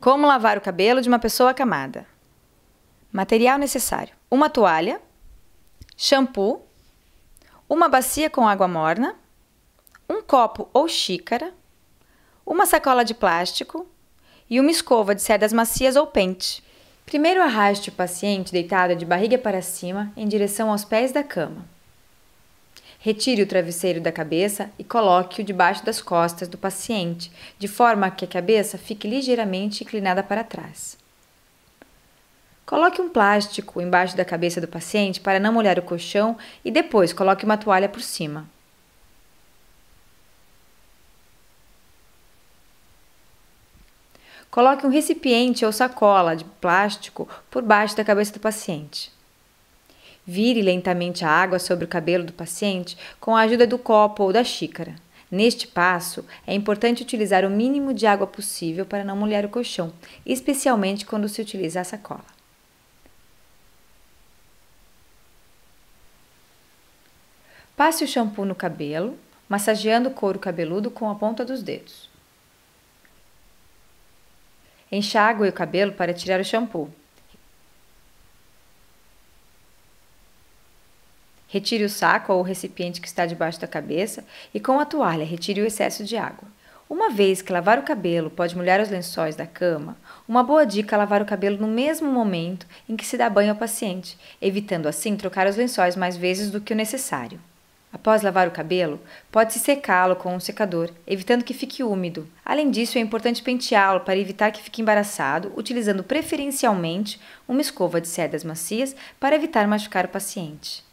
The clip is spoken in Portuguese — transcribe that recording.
Como lavar o cabelo de uma pessoa acamada? Material necessário: uma toalha, shampoo, uma bacia com água morna, um copo ou xícara, uma sacola de plástico e uma escova de cerdas macias ou pente. Primeiro arraste o paciente deitado de barriga para cima em direção aos pés da cama. Retire o travesseiro da cabeça e coloque-o debaixo das costas do paciente, de forma que a cabeça fique ligeiramente inclinada para trás. Coloque um plástico embaixo da cabeça do paciente para não molhar o colchão e depois coloque uma toalha por cima. Coloque um recipiente ou sacola de plástico por baixo da cabeça do paciente. Vire lentamente a água sobre o cabelo do paciente com a ajuda do copo ou da xícara. Neste passo, é importante utilizar o mínimo de água possível para não molhar o colchão, especialmente quando se utiliza a sacola. Passe o shampoo no cabelo, massageando o couro cabeludo com a ponta dos dedos. Enxague o cabelo para tirar o shampoo. Retire o saco ou o recipiente que está debaixo da cabeça e com a toalha retire o excesso de água. Uma vez que lavar o cabelo pode molhar os lençóis da cama, uma boa dica é lavar o cabelo no mesmo momento em que se dá banho ao paciente, evitando assim trocar os lençóis mais vezes do que o necessário. Após lavar o cabelo, pode-se secá-lo com um secador, evitando que fique úmido. Além disso, é importante penteá-lo para evitar que fique embaraçado, utilizando preferencialmente uma escova de sedas macias para evitar machucar o paciente.